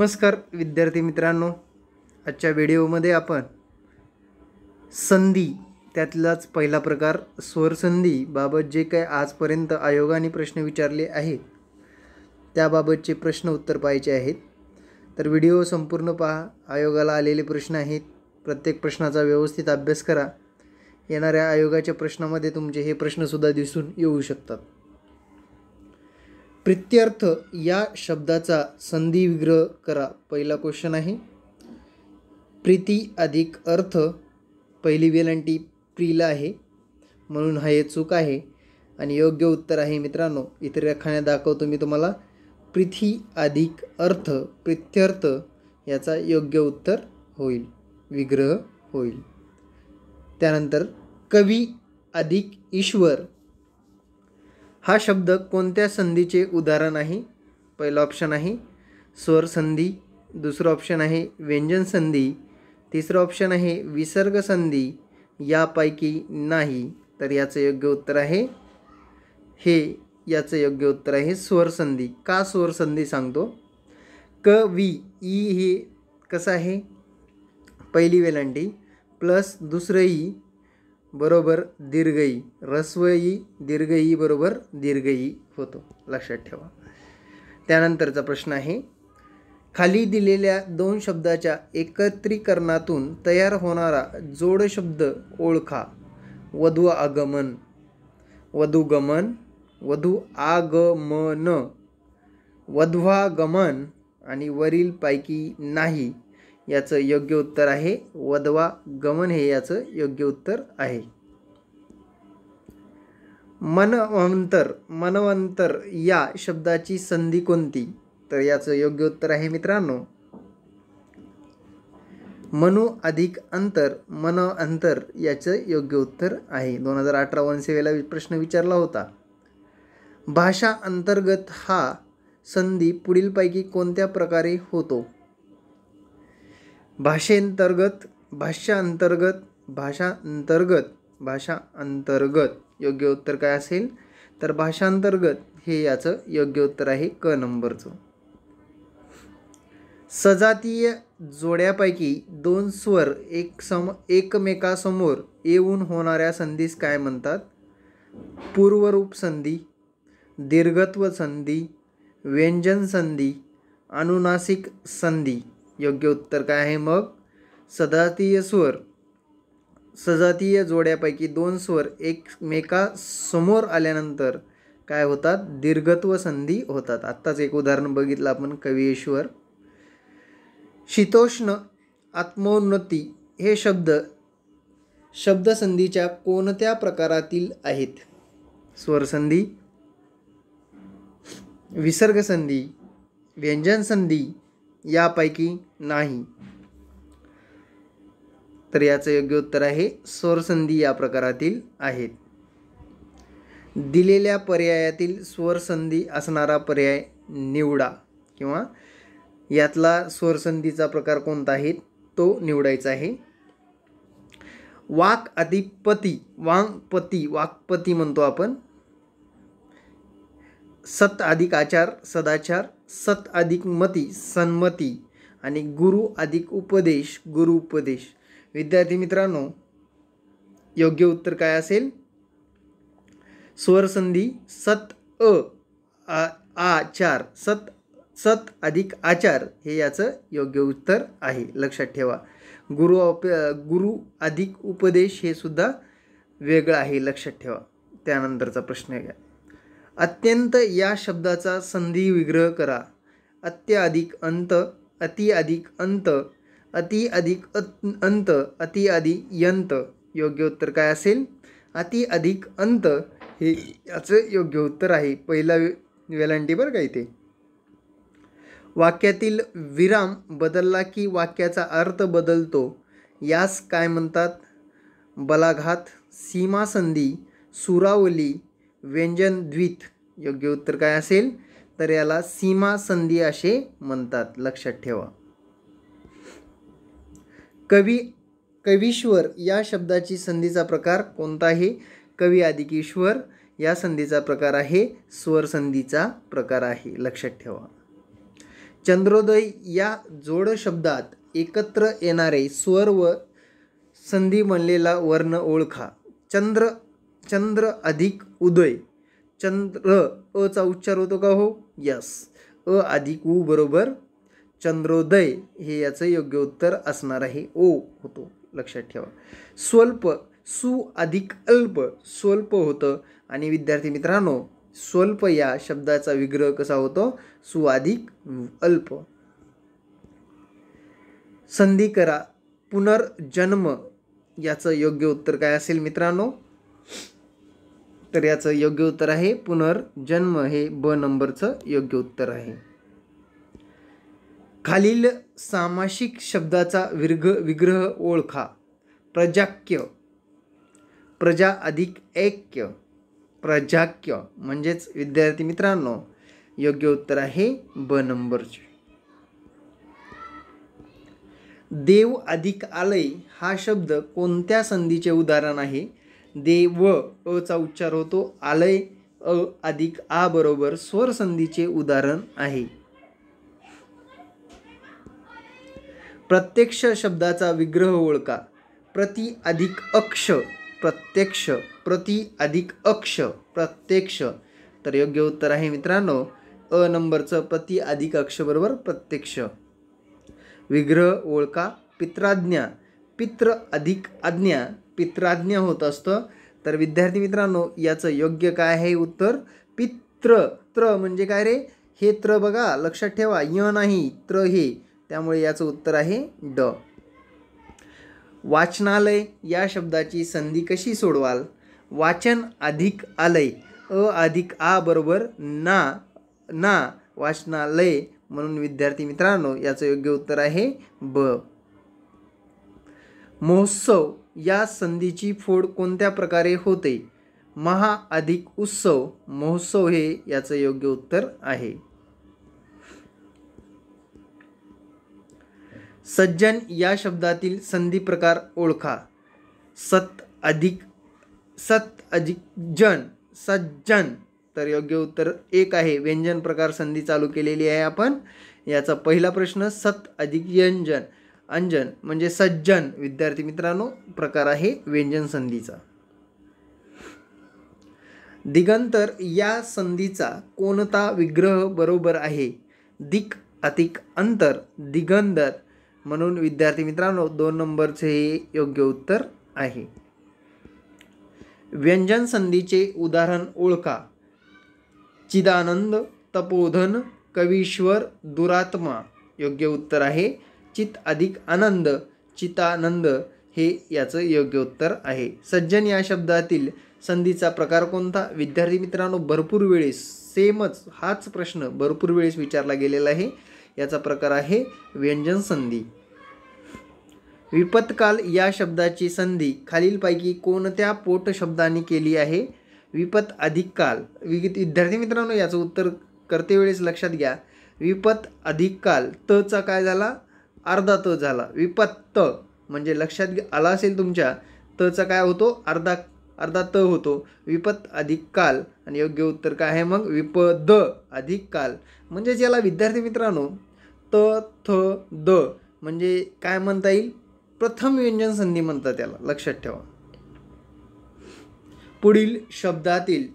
नमस्कार विद्यार्थी मित्रांनो आजच्या व्हिडिओमध्ये आपण संधी त्यातलाच पहिला प्रकार बाबत जे काही आजपर्यंत आयोगाने प्रश्न विचारले आहेत त्याबाबतचे प्रश्न उत्तर पाहायचे आहेत तर व्हिडिओ संपूर्ण पहा आयोगाला आलेले प्रश्न आहेत प्रत्येक प्रश्नाचा व्यवस्थित अभ्यास करा येणाऱ्या आयोगाच्या प्रश्नामध्ये तुमचे हे प्रश्नसुद्धा दिसून येऊ शकतात प्रित्यर्थ या शब्दाचा संधी विग्रह करा पहिला क्वेश्चन आहे प्रीती अधिक अर्थ पहिली वेलंटी प्रीला आहे म्हणून हा हे चूक आहे आणि योग्य उत्तर आहे मित्रांनो इतर व्याख्याने दाखवतो मी तुम्हाला प्रिथी अधिक अर्थ प्रित्यर्थ याचा योग्य उत्तर होईल विग्रह होईल त्यानंतर कवी अधिक ईश्वर हा शब्द कोणत्या संधीचे उदाहरण आहे पहिलं ऑप्शन आहे स्वर संधी दुसरं ऑप्शन आहे व्यंजन संधी तिसरं ऑप्शन आहे विसर्ग संधी यापैकी नाही तर याचं योग्य उत्तर आहे हे याचं योग्य उत्तर आहे स्वर संधी का स्वर संधी सांगतो क वी ई हे कसं आहे पहिली वेलांटी प्लस दुसरं ई बरोबर दीर्घई रस्वई दीर्घई बरोबर दीर्घई होतो लक्षात ठेवा त्यानंतरचा प्रश्न आहे खाली दिलेल्या दोन शब्दाच्या एकत्रीकरणातून तयार होणारा जोडशब्द ओळखा वधू आगमन वधूगमन वधू आगमन वध्वागमन आणि वरीलपैकी नाही याचं योग्य उत्तर आहे वधवा गमन हे याचं योग्य उत्तर आहे मनवंतर मनवंतर या शब्दाची संधी कोणती तर याचं योग्य उत्तर आहे मित्रांनो मनु अधिक अंतर मन अंतर याचं योग्य उत्तर आहे दोन हजार अठरा वनसेवेला प्रश्न विचारला होता भाषा अंतर्गत हा संधी पुढीलपैकी कोणत्या प्रकारे होतो भाषेंतर्गत भाष्याअंतर्गत भाषांतर्गत अंतर्गत योग्य उत्तर काय असेल तर भाषांतर्गत हे याचं योग्य उत्तर आहे क नंबरचं सजातीय जोड्यापैकी दोन स्वर एक सम एकमेकासमोर येऊन होणाऱ्या संधीस काय म्हणतात पूर्वरूप संधी दीर्घत्व संधी व्यंजन संधी अनुनासिक संधी योग्य उत्तर काय आहे मग सदातीय स्वर सजातीय जोड्यापैकी दोन स्वर एकमेका समोर आल्यानंतर काय होतात दीर्घत्व संधी होतात आत्ताच एक उदाहरण बघितलं आपण कवीश्वर शीतोष्ण आत्मोन्नती हे शब्द शब्दसंधीच्या कोणत्या प्रकारातील आहेत संधी विसर्गसंधी व्यंजनसंधी यापैकी नाही तर याचं योग्य उत्तर आहे स्वरसंधी या प्रकारातील आहेत दिलेल्या पर्यायातील स्वरसंधी असणारा पर्याय निवडा किंवा यातला स्वरसंधीचा प्रकार कोणता आहे तो निवडायचा आहे वाक अधिपती पती वाक्पती म्हणतो आपण सत अधिक आचार सदाचार सत अधिक मती सन्मती आणि गुरु अधिक उपदेश गुरु उपदेश विद्यार्थी मित्रांनो योग्य उत्तर काय असेल स्वरसंधी सत अ आचार सत सत अधिक आचार हे याचं योग्य उत्तर आहे लक्षात ठेवा गुरु गुरु अधिक उपदेश हे सुद्धा वेगळं आहे लक्षात ठेवा त्यानंतरचा प्रश्न घ्या अत्यंत या शब्दाचा संधी विग्रह करा अत्याधिक अंत अति अधिक अंत अधिक अत अंत अतिआधी यंत योग्य उत्तर काय असेल अधिक अंत हे याचं योग्य उत्तर आहे पहिला वेलांटी बरं का इथे वाक्यातील विराम बदलला की वाक्याचा अर्थ बदलतो यास काय म्हणतात बलाघात सीमासंधी सुरावली व्यंजन द्वित योग्य उत्तर काय असेल तर याला सीमा संधी असे म्हणतात लक्षात ठेवा कवी कवीश्वर या शब्दाची संधीचा प्रकार कोणता आहे कवी आदिकेश्वर या संधीचा प्रकार आहे स्वर संधीचा प्रकार आहे लक्षात ठेवा चंद्रोदय या जोड शब्दात एकत्र येणारे स्वर व संधी बनलेला वर्ण ओळखा चंद्र चंद्र अधिक उदय चंद्र अचा उच्चार होतो का हो यस अ अधिक उ बरोबर चंद्रोदय हे याचं योग्य उत्तर असणार आहे ओ होतो लक्षात ठेवा स्वल्प सु अधिक अल्प स्वल्प होतं आणि विद्यार्थी मित्रांनो स्वल्प या शब्दाचा विग्रह कसा होतो सु अधिक अल्प संधी करा पुनर्जन्म याचं योग्य उत्तर काय असेल मित्रांनो तर याचं योग्य उत्तर आहे पुनर्जन्म हे ब नंबरचं योग्य उत्तर आहे खालील सामासिक शब्दाचा विर्घ विग्रह ओळखा प्रजाक्य प्रजा अधिक ऐक्य प्रजाक्य म्हणजेच विद्यार्थी मित्रांनो योग्य उत्तर आहे ब नंबरचे देव अधिक आलय हा शब्द कोणत्या संधीचे उदाहरण आहे देव अचा उच्चार होतो आलय अ अधिक आ बरोबर स्वर संधीचे उदाहरण आहे प्रत्यक्ष शब्दाचा विग्रह ओळखा प्रति अधिक अक्ष प्रत्यक्ष प्रति अधिक अक्ष प्रत्यक्ष तर योग्य उत्तर आहे मित्रांनो अ नंबरचं प्रति अधिक अक्ष बरोबर प्रत्यक्ष विग्रह ओळखा पित्राज्ञा पित्र अधिक आज्ञा पित्राज्ञ होत असतं तर विद्यार्थी मित्रांनो याचं योग्य काय आहे उत्तर पित्र त्र म्हणजे काय रे हे त्र बघा लक्षात ठेवा य नाही त्र हे त्यामुळे याचं उत्तर आहे ड वाचनालय या शब्दाची संधी कशी सोडवाल वाचन अधिक आलय अ अधिक आ बरोबर ना ना वाचनालय म्हणून विद्यार्थी मित्रांनो याचं योग्य उत्तर आहे ब महोत्सव या संधीची फोड कोणत्या प्रकारे होते महा अधिक उत्सव महोत्सव हे याचं योग्य उत्तर आहे सज्जन या शब्दातील संधी प्रकार ओळखा सत अधिक सत अधिक जन सज्जन तर योग्य उत्तर एक आहे व्यंजन प्रकार संधी चालू केलेली आहे आपण याचा पहिला प्रश्न सत अधिक व्यंजन अंजन म्हणजे सज्जन विद्यार्थी मित्रांनो प्रकार आहे व्यंजन संधीचा दिगंतर या संधीचा कोणता विग्रह बरोबर आहे दिक अतिक अंतर दिगंधर म्हणून विद्यार्थी मित्रांनो दोन नंबरचे हे योग्य उत्तर आहे व्यंजन संधीचे उदाहरण ओळखा चिदानंद तपोधन कवीश्वर दुरात्मा योग्य उत्तर आहे चित अधिक आनंद चितानंद हे याचं योग्य उत्तर आहे सज्जन या शब्दातील संधीचा प्रकार कोणता विद्यार्थी मित्रांनो भरपूर वेळेस सेमच हाच प्रश्न भरपूर वेळेस विचारला गेलेला आहे याचा प्रकार आहे व्यंजन संधी विपत्काल या शब्दाची संधी खालीलपैकी कोणत्या पोट शब्दाने केली आहे विपत अधिक काल विद्यार्थी मित्रांनो याचं उत्तर करते वेळेस लक्षात घ्या विपत अधिक काल तचा काय झाला अर्धा त झाला विपत्त म्हणजे लक्षात आला असेल तुमच्या तचा काय होतो अर्धा अर्धा त होतो विपत अधिक काल आणि योग्य उत्तर काय आहे मग विपद अधिक काल म्हणजे ज्याला विद्यार्थी मित्रांनो त थ द म्हणजे काय म्हणता येईल प्रथम व्यंजन संधी म्हणतात त्याला लक्षात ठेवा पुढील शब्दातील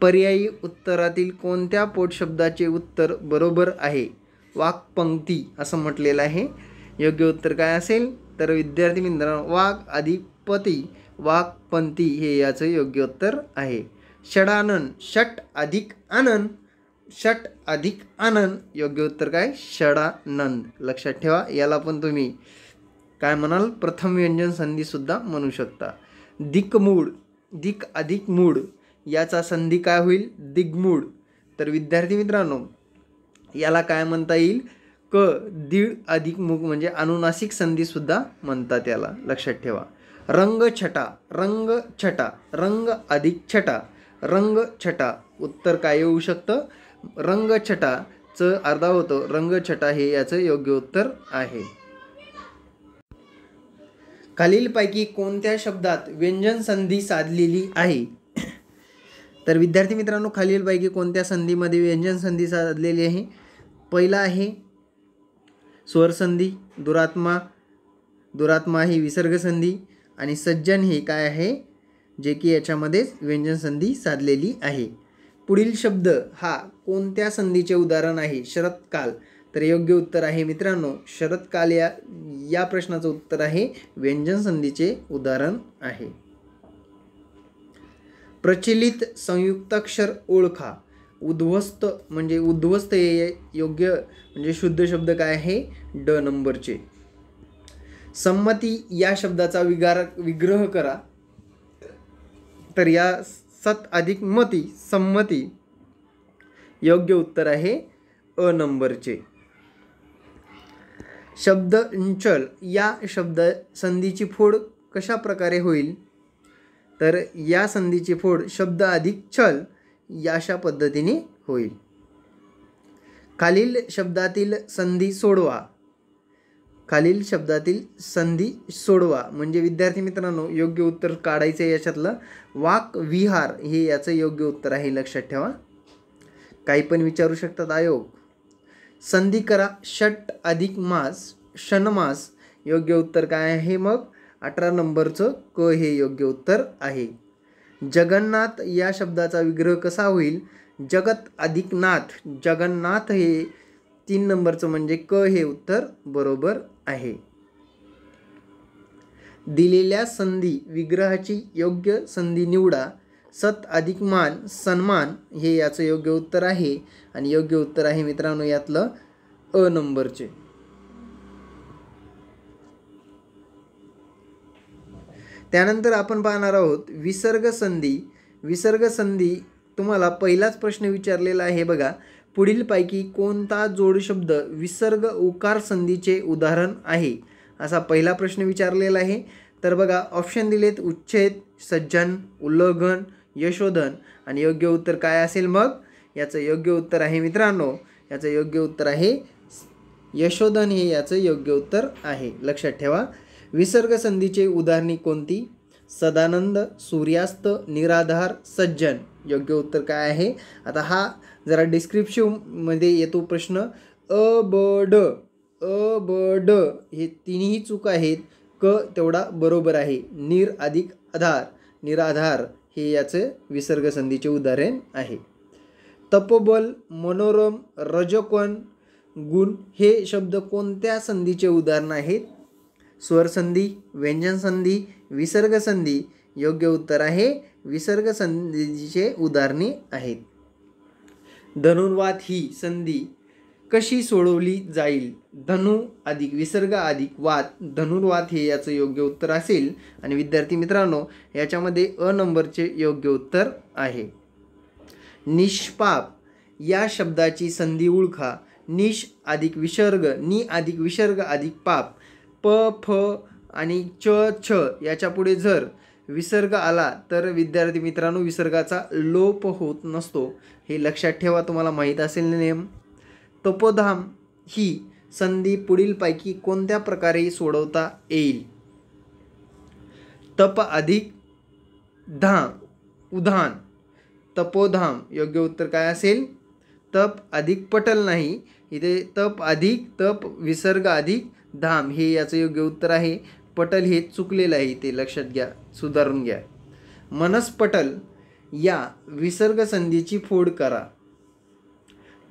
पर्यायी उत्तरातील कोणत्या पोटशब्दाचे उत्तर बरोबर आहे वाक्पंक्ती असं म्हटलेलं आहे योग्य उत्तर काय असेल तर विद्यार्थी मित्रांनो वाक अधिपती वाक्पंती हे याचं योग्य उत्तर आहे षडानन षट अधिक आनंद षट अधिक आनंद योग्य उत्तर काय षडानंद लक्षात ठेवा याला पण तुम्ही काय म्हणाल प्रथम व्यंजन संधीसुद्धा म्हणू शकता दिक्मूड दिक अधिक मूड याचा संधी काय होईल दिग्मूड तर विद्यार्थी मित्रांनो याला काय म्हणता येईल क दीड अधिक मुख म्हणजे अनुनासिक संधीसुद्धा म्हणतात याला लक्षात ठेवा रंग छटा रंग छटा रंग अधिक छटा रंग छटा उत्तर काय येऊ शकतं रंग च अर्धा होतो रंग छटा हे याचं योग्य उत्तर आहे खालीलपैकी कोणत्या शब्दात व्यंजन संधी साधलेली आहे तर विद्यार्थी मित्रांनो खालीलपैकी कोणत्या संधीमध्ये व्यंजन संधी साधलेली आहे पहिला आहे स्वरसंधी दुरात्मा दुरात्मा ही विसर्गसंधी आणि सज्जन हे काय आहे जे की याच्यामध्येच व्यंजनसंधी साधलेली आहे पुढील शब्द हा कोणत्या संधीचे उदाहरण आहे शरतकाल तर योग्य उत्तर आहे मित्रांनो शरतकाल या या प्रश्नाचं उत्तर आहे व्यंजन संधीचे उदाहरण आहे प्रचलित संयुक्ताक्षर ओळखा उद्ध्वस्त म्हणजे उद्ध्वस्त हे योग्य म्हणजे शुद्ध शब्द काय आहे ड नंबरचे संमती या शब्दाचा विगार विग्रह करा तर या सत अधिक मती संमती योग्य उत्तर आहे अ नंबरचे शब्द अंचल या शब्द संधीची फोड कशा प्रकारे होईल तर या संधीची फोड शब्द अधिक छल या अशा पद्धतीने होईल खालील शब्दातील संधी सोडवा खालील शब्दातील संधी सोडवा म्हणजे विद्यार्थी मित्रांनो योग्य उत्तर काढायचं आहे याच्यातलं वाक विहार हे याचं योग्य उत्तर आहे लक्षात ठेवा काही पण विचारू शकतात आयोग संधी करा षट अधिक मास क्षणमास योग्य उत्तर काय आहे मग अठरा नंबरचं क हे योग्य उत्तर आहे जगन्नाथ या शब्दाचा विग्रह कसा होईल जगत अधिक नाथ जगन्नाथ हे तीन नंबरचं म्हणजे क हे उत्तर बरोबर आहे दिलेल्या संधी विग्रहाची योग्य संधी निवडा सत अधिक मान सन्मान हे याचं योग्य उत्तर आहे आणि योग्य उत्तर आहे मित्रांनो यातलं अ नंबरचे त्यानंतर आपण पाहणार आहोत विसर्ग विसर्ग संधी तुम्हाला पहिलाच प्रश्न विचारलेला आहे बघा पुढीलपैकी कोणता जोडशब्द विसर्ग उकार संधीचे उदाहरण आहे असा पहिला प्रश्न विचारलेला आहे तर बघा ऑप्शन दिलेत उच्छेद सज्जन उल्लंघन यशोधन आणि योग्य उत्तर काय असेल मग याचं योग्य उत्तर आहे मित्रांनो याचं योग्य उत्तर आहे यशोधन हे याचं योग्य उत्तर आहे लक्षात ठेवा विसर्गसंधीचे उदाहरणे कोणती सदानंद सूर्यास्त निराधार सज्जन योग्य उत्तर काय आहे आता हा जरा डिस्क्रिप्शनमध्ये येतो प्रश्न अ ब ड अ ब ड हे तिन्ही चूक आहेत क तेवढा बरोबर आहे निर अधिक आधार निराधार हे याचे विसर्गसंधीचे उदाहरण आहे तपोबल मनोरम रजकन गुण हे शब्द कोणत्या संधीचे उदाहरण आहेत स्वरसंधी व्यंजनसंधी विसर्गसंधी योग्य उत्तर आहे विसर्गसंधीचे उदाहरणे आहेत धनुर्वाद ही संधी कशी सोडवली जाईल धनु अधिक विसर्ग अधिक वात धनुर्वात हे याचं योग्य उत्तर असेल आणि विद्यार्थी मित्रांनो याच्यामध्ये अ नंबरचे योग्य उत्तर आहे निष्पाप या शब्दाची संधी ओळखा निश अधिक विसर्ग नि अधिक विसर्ग अधिक पाप प फ आणि च छ याच्यापुढे जर विसर्ग आला तर विद्यार्थी मित्रांनो विसर्गाचा लोप होत नसतो हे लक्षात ठेवा तुम्हाला माहीत असेल नेम तपोधाम ही संधी पुढीलपैकी कोणत्या प्रकारे सोडवता येईल तप अधिक धा उधान तपोधाम योग्य उत्तर काय असेल तप अधिक पटल नाही इथे तप अधिक तप विसर्ग अधिक धाम हे याचं योग्य उत्तर आहे पटल हे चुकलेलं आहे ते लक्षात घ्या सुधारून घ्या पटल या विसर्ग संधीची फोड करा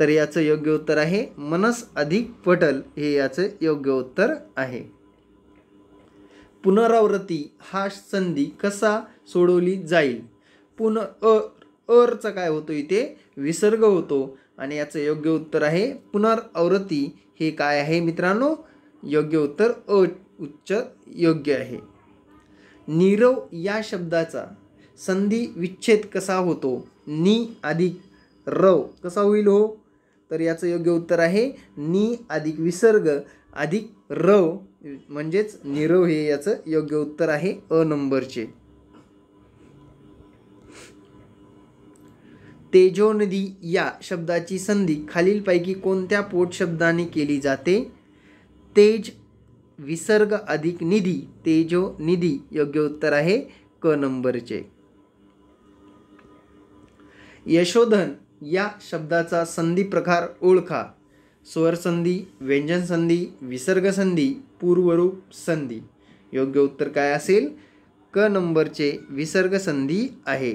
तर याचं योग्य उत्तर आहे मनस अधिक पटल हे याचं योग्य उत्तर आहे पुनरावृत्ती हा संधी कसा सोडवली जाईल पुन अ काय होतो इथे विसर्ग होतो आणि याचं योग्य उत्तर आहे पुनरावृत्ती हे काय आहे मित्रांनो योग्य उत्तर अ उच्च योग्य आहे नीरव या शब्दाचा संधी विच्छेद कसा होतो नी अधिक रव कसा होईल हो तर याचं योग्य उत्तर आहे नी अधिक विसर्ग अधिक रव म्हणजेच नीरव हे याचं योग्य उत्तर आहे अ नंबरचे तेजोनदी या शब्दाची संधी खालीलपैकी कोणत्या पोट शब्दाने केली जाते तेज विसर्ग अधिक निधी तेजो निधी योग्य उत्तर आहे क नंबरचे यशोधन या शब्दाचा संधी प्रकार ओळखा स्वरसंधी व्यंजनसंधी विसर्गसंधी पूर्वरूप संधी योग्य उत्तर काय असेल क नंबरचे विसर्गसंधी आहे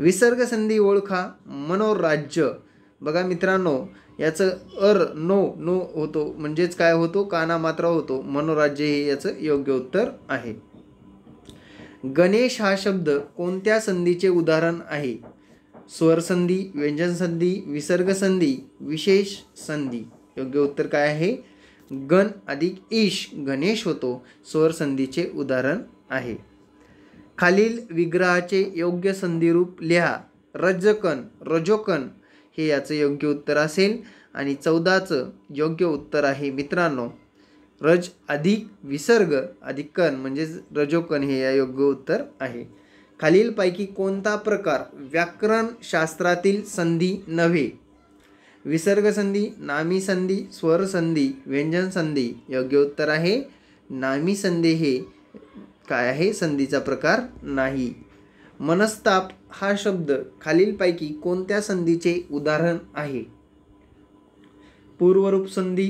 विसर्गसंधी ओळखा मनोराज्य बघा मित्रांनो याचं अर नो नो होतो म्हणजेच काय होतो काना मात्र होतो मनोराज्य हे याचं योग्य उत्तर आहे गणेश हा शब्द कोणत्या संधीचे उदाहरण आहे स्वरसंधी विसर्ग विसर्गसंधी विशेष संधी योग्य उत्तर काय आहे गण अधिक ईश गणेश होतो स्वरसंधीचे उदाहरण आहे खालील विग्रहाचे योग्य संधिरूप लिहा रजकन रजोकन हे याचं योग्य उत्तर असेल आणि चौदाचं योग्य उत्तर आहे मित्रांनो रज अधिक विसर्ग अधिक कण म्हणजेच रजोकण हे या योग्य उत्तर आहे खालीलपैकी कोणता प्रकार व्याकरणशास्त्रातील संधी नव्हे विसर्ग संधी नामी संधी स्वर संधी व्यंजन संधी योग्य उत्तर आहे नामी संधी हे काय आहे संधीचा प्रकार नाही मनस्ताप हा शब्द खालीलपैकी कोणत्या संधीचे उदाहरण आहे पूर्वरूप संधी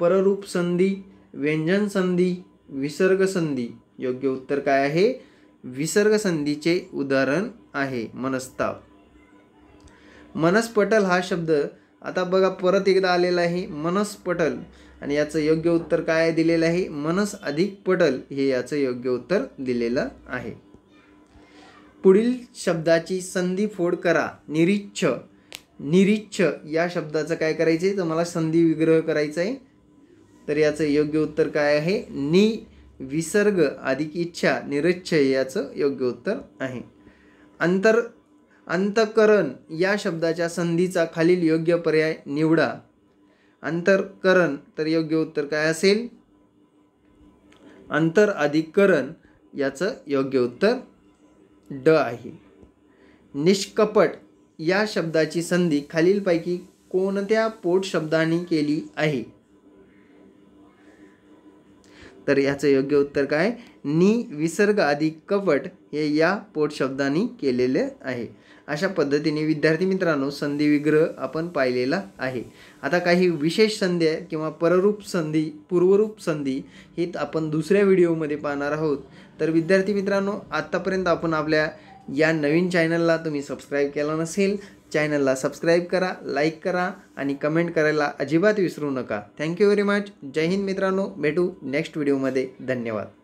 पररूप संधी व्यंजन संधी विसर्ग संधी योग्य उत्तर काय आहे विसर्ग संधीचे उदाहरण आहे मनस्ताप मनसपटल हा शब्द आता बघा परत एकदा आलेला आहे मनसपटल आणि याचं योग्य उत्तर काय दिलेलं आहे मनस अधिक पटल हे याचं योग्य उत्तर दिलेलं आहे पुढील शब्दाची संधी फोड करा निरीच्छ निरीच्छ या शब्दाचं काय करायचं आहे तर मला संधी विग्रह करायचा आहे तर याचं योग्य उत्तर काय आहे नि विसर्ग अधिक इच्छा निरच्छ याचं योग्य उत्तर आहे अंतर अंतकरण या शब्दाच्या संधीचा खालील योग्य पर्याय निवडा अंतरकरण तर योग्य उत्तर काय असेल अंतर अधिक करण याचं योग्य उत्तर ड आहे निष्कपट या शब्दाची संधी खालीलपैकी कोणत्या पोट शब्दाने केली आहे तर याचं योग्य उत्तर काय नी विसर्ग अधिक कपट हे या शब्दांनी केलेले आहे अशा पद्धतीने विद्यार्थी मित्रांनो संधी विग्रह आपण पाहिलेला आहे आता काही विशेष आहे किंवा पररूप संधी पूर्वरूप संधी ही आपण दुसऱ्या व्हिडिओमध्ये पाहणार आहोत तर विद्यार्थी मित्रांनो आत्तापर्यंत आपण आपल्या या नवीन चॅनलला तुम्ही सबस्क्राईब केला नसेल चॅनलला सबस्क्राईब करा लाईक करा आणि कमेंट करायला अजिबात विसरू नका थँक्यू व्हेरी मच जय हिंद मित्रांनो भेटू नेक्स्ट व्हिडिओमध्ये धन्यवाद